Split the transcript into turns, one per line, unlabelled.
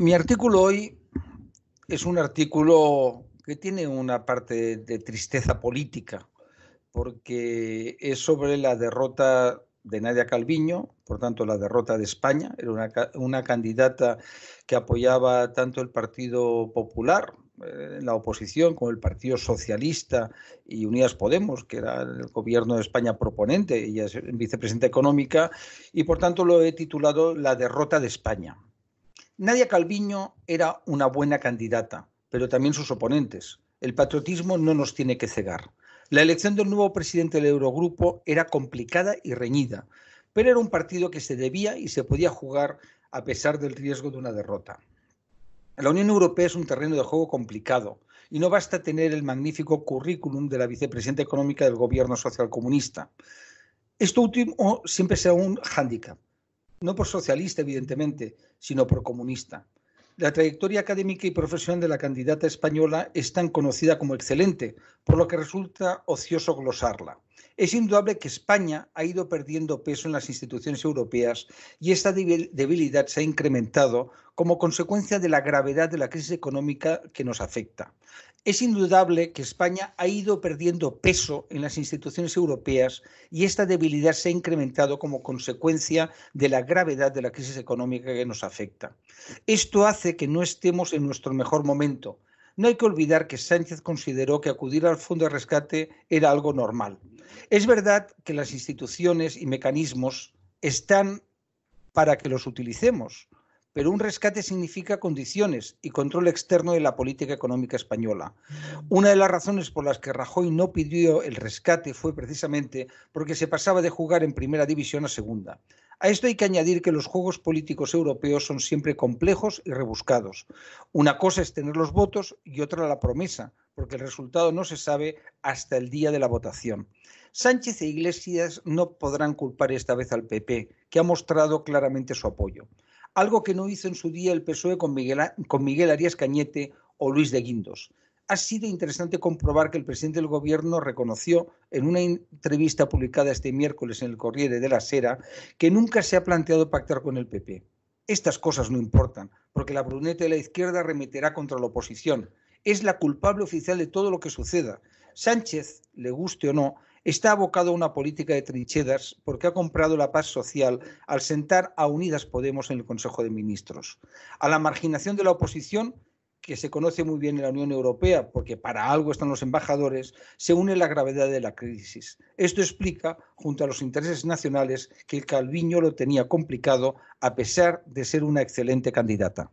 Mi artículo hoy es un artículo que tiene una parte de tristeza política, porque es sobre la derrota de Nadia Calviño, por tanto la derrota de España, era una, candidata que apoyaba tanto el Partido Popular, eh, la oposición, como el Partido Socialista y Unidas Podemos, que era el gobierno de España proponente, ella es vicepresidenta económica, y por tanto lo he titulado La derrota de España. Nadia Calviño era una buena candidata, pero también sus oponentes. El patriotismo no nos tiene que cegar. La elección del nuevo presidente del Eurogrupo era complicada y reñida, pero era un partido que se debía y se podía jugar a pesar del riesgo de una derrota. La Unión Europea es un terreno de juego complicado y no basta tener el magnífico currículum de la vicepresidenta económica del gobierno socialcomunista. Esto último siempre será un hándicap, no por socialista, evidentemente, sino por comunista. La trayectoria académica y profesional de la candidata española es tan conocida como excelente, por lo que resulta ocioso glosarla. Es indudable que España ha ido perdiendo peso en las instituciones europeas y esta debilidad se ha incrementado como consecuencia de la gravedad de la crisis económica que nos afecta. Es indudable que España ha ido perdiendo peso en las instituciones europeas y esta debilidad se ha incrementado como consecuencia de la gravedad de la crisis económica que nos afecta. Esto hace que no estemos en nuestro mejor momento. No hay que olvidar que Sánchez consideró que acudir al fondo de rescate era algo normal. Es verdad que las instituciones y mecanismos están para que los utilicemos, pero un rescate significa condiciones y control externo de la política económica española. Una de las razones por las que Rajoy no pidió el rescate fue precisamente porque se pasaba de jugar en primera división a segunda. A esto hay que añadir que los juegos políticos europeos son siempre complejos y rebuscados. Una cosa es tener los votos y otra la promesa, porque el resultado no se sabe hasta el día de la votación. Sánchez e Iglesias no podrán culpar esta vez al PP, que ha mostrado claramente su apoyo, algo que no hizo en su día el PSOE con Miguel, Arias Cañete o Luis de Guindos. Ha sido interesante comprobar que el presidente del Gobierno reconoció en una entrevista publicada este miércoles en el Corriere de la Sera que nunca se ha planteado pactar con el PP. Estas cosas no importan, porque la bruneta de la izquierda remeterá contra la oposición, es la culpable oficial de todo lo que suceda. Sánchez, le guste o no, está abocado a una política de trincheras porque ha comprado la paz social al sentar a Unidas Podemos en el Consejo de Ministros, a la marginación de la oposición que se conoce muy bien en la Unión Europea, porque para algo están los embajadores, se une la gravedad de la crisis. Esto explica, junto a los intereses nacionales, que el Calviño lo tenía complicado a pesar de ser una excelente candidata.